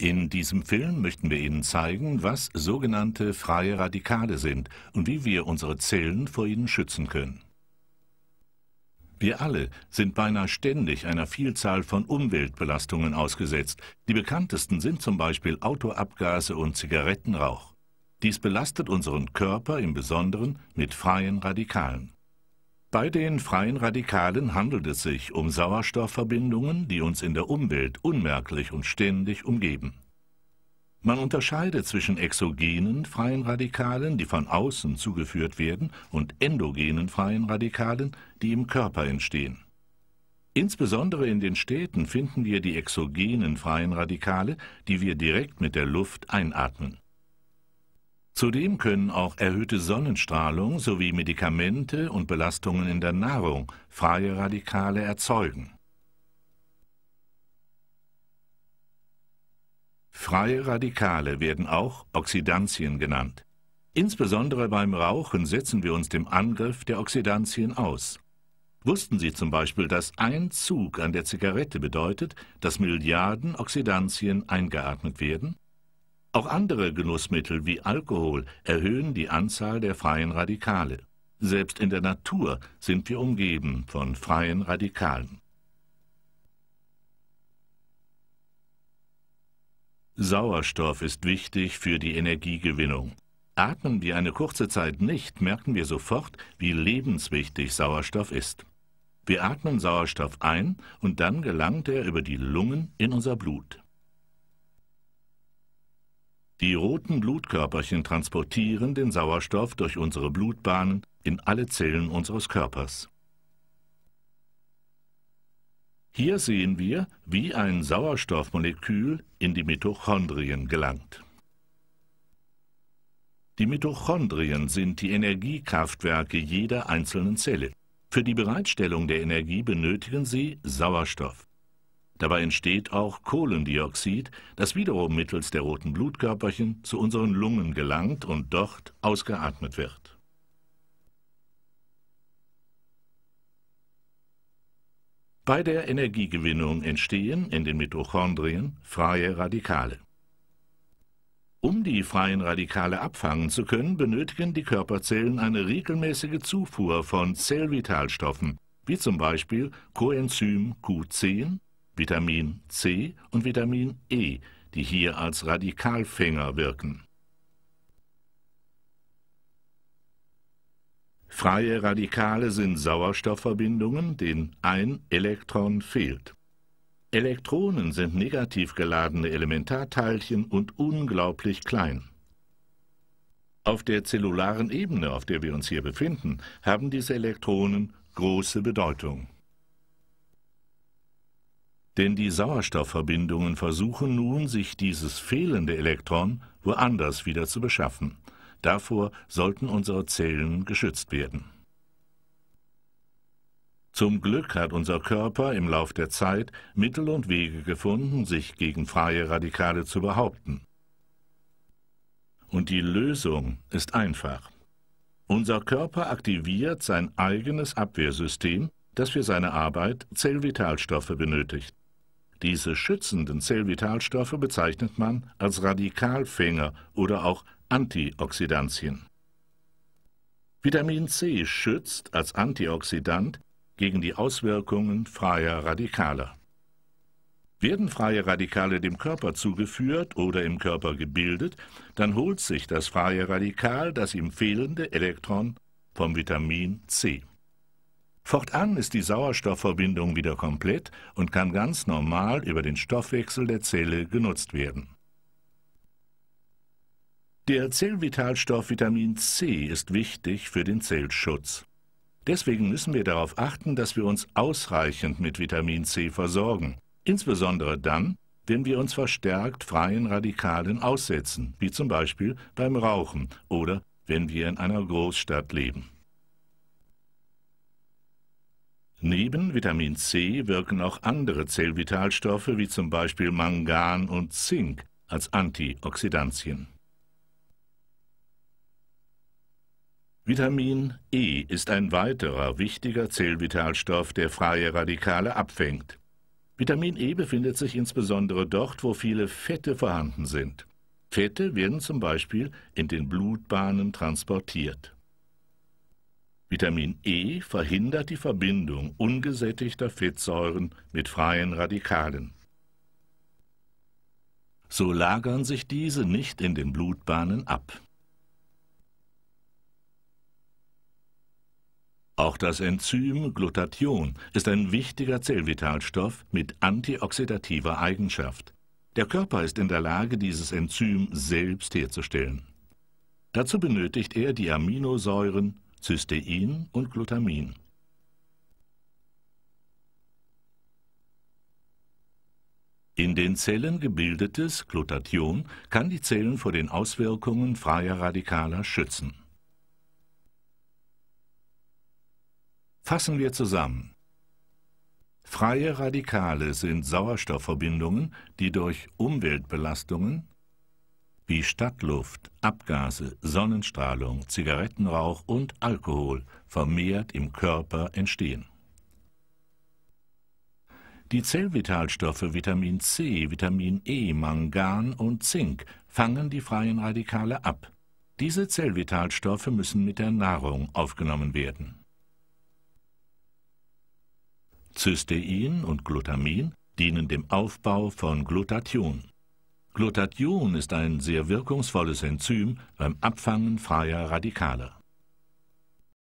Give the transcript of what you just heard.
In diesem Film möchten wir Ihnen zeigen, was sogenannte freie Radikale sind und wie wir unsere Zellen vor ihnen schützen können. Wir alle sind beinahe ständig einer Vielzahl von Umweltbelastungen ausgesetzt. Die bekanntesten sind zum Beispiel Autoabgase und Zigarettenrauch. Dies belastet unseren Körper im Besonderen mit freien Radikalen. Bei den freien Radikalen handelt es sich um Sauerstoffverbindungen, die uns in der Umwelt unmerklich und ständig umgeben. Man unterscheidet zwischen exogenen freien Radikalen, die von außen zugeführt werden, und endogenen freien Radikalen, die im Körper entstehen. Insbesondere in den Städten finden wir die exogenen freien Radikale, die wir direkt mit der Luft einatmen. Zudem können auch erhöhte Sonnenstrahlung sowie Medikamente und Belastungen in der Nahrung freie Radikale erzeugen. Freie Radikale werden auch Oxidantien genannt. Insbesondere beim Rauchen setzen wir uns dem Angriff der Oxidantien aus. Wussten Sie zum Beispiel, dass ein Zug an der Zigarette bedeutet, dass Milliarden Oxidantien eingeatmet werden? Auch andere Genussmittel wie Alkohol erhöhen die Anzahl der freien Radikale. Selbst in der Natur sind wir umgeben von freien Radikalen. Sauerstoff ist wichtig für die Energiegewinnung. Atmen wir eine kurze Zeit nicht, merken wir sofort, wie lebenswichtig Sauerstoff ist. Wir atmen Sauerstoff ein und dann gelangt er über die Lungen in unser Blut. Die roten Blutkörperchen transportieren den Sauerstoff durch unsere Blutbahnen in alle Zellen unseres Körpers. Hier sehen wir, wie ein Sauerstoffmolekül in die Mitochondrien gelangt. Die Mitochondrien sind die Energiekraftwerke jeder einzelnen Zelle. Für die Bereitstellung der Energie benötigen sie Sauerstoff. Dabei entsteht auch Kohlendioxid, das wiederum mittels der roten Blutkörperchen zu unseren Lungen gelangt und dort ausgeatmet wird. Bei der Energiegewinnung entstehen in den Mitochondrien freie Radikale. Um die freien Radikale abfangen zu können, benötigen die Körperzellen eine regelmäßige Zufuhr von Zellvitalstoffen, wie zum Beispiel Coenzym Q10 Vitamin C und Vitamin E, die hier als Radikalfänger wirken. Freie Radikale sind Sauerstoffverbindungen, denen ein Elektron fehlt. Elektronen sind negativ geladene Elementarteilchen und unglaublich klein. Auf der zellularen Ebene, auf der wir uns hier befinden, haben diese Elektronen große Bedeutung. Denn die Sauerstoffverbindungen versuchen nun, sich dieses fehlende Elektron woanders wieder zu beschaffen. Davor sollten unsere Zellen geschützt werden. Zum Glück hat unser Körper im Lauf der Zeit Mittel und Wege gefunden, sich gegen freie Radikale zu behaupten. Und die Lösung ist einfach. Unser Körper aktiviert sein eigenes Abwehrsystem, das für seine Arbeit Zellvitalstoffe benötigt. Diese schützenden Zellvitalstoffe bezeichnet man als Radikalfänger oder auch Antioxidantien. Vitamin C schützt als Antioxidant gegen die Auswirkungen freier Radikale. Werden freie Radikale dem Körper zugeführt oder im Körper gebildet, dann holt sich das freie Radikal das ihm fehlende Elektron vom Vitamin C. Fortan ist die Sauerstoffverbindung wieder komplett und kann ganz normal über den Stoffwechsel der Zelle genutzt werden. Der Zellvitalstoff Vitamin C ist wichtig für den Zellschutz. Deswegen müssen wir darauf achten, dass wir uns ausreichend mit Vitamin C versorgen, insbesondere dann, wenn wir uns verstärkt freien Radikalen aussetzen, wie zum Beispiel beim Rauchen oder wenn wir in einer Großstadt leben. Neben Vitamin C wirken auch andere Zellvitalstoffe wie zum Beispiel Mangan und Zink als Antioxidantien. Vitamin E ist ein weiterer wichtiger Zellvitalstoff, der freie Radikale abfängt. Vitamin E befindet sich insbesondere dort, wo viele Fette vorhanden sind. Fette werden zum Beispiel in den Blutbahnen transportiert. Vitamin E verhindert die Verbindung ungesättigter Fettsäuren mit freien Radikalen. So lagern sich diese nicht in den Blutbahnen ab. Auch das Enzym Glutathion ist ein wichtiger Zellvitalstoff mit antioxidativer Eigenschaft. Der Körper ist in der Lage, dieses Enzym selbst herzustellen. Dazu benötigt er die Aminosäuren Cystein und Glutamin. In den Zellen gebildetes Glutathion kann die Zellen vor den Auswirkungen freier Radikaler schützen. Fassen wir zusammen. Freie Radikale sind Sauerstoffverbindungen, die durch Umweltbelastungen, wie Stadtluft, Abgase, Sonnenstrahlung, Zigarettenrauch und Alkohol vermehrt im Körper entstehen. Die Zellvitalstoffe Vitamin C, Vitamin E, Mangan und Zink fangen die freien Radikale ab. Diese Zellvitalstoffe müssen mit der Nahrung aufgenommen werden. Cystein und Glutamin dienen dem Aufbau von Glutathion. Glutathion ist ein sehr wirkungsvolles Enzym beim Abfangen freier Radikale.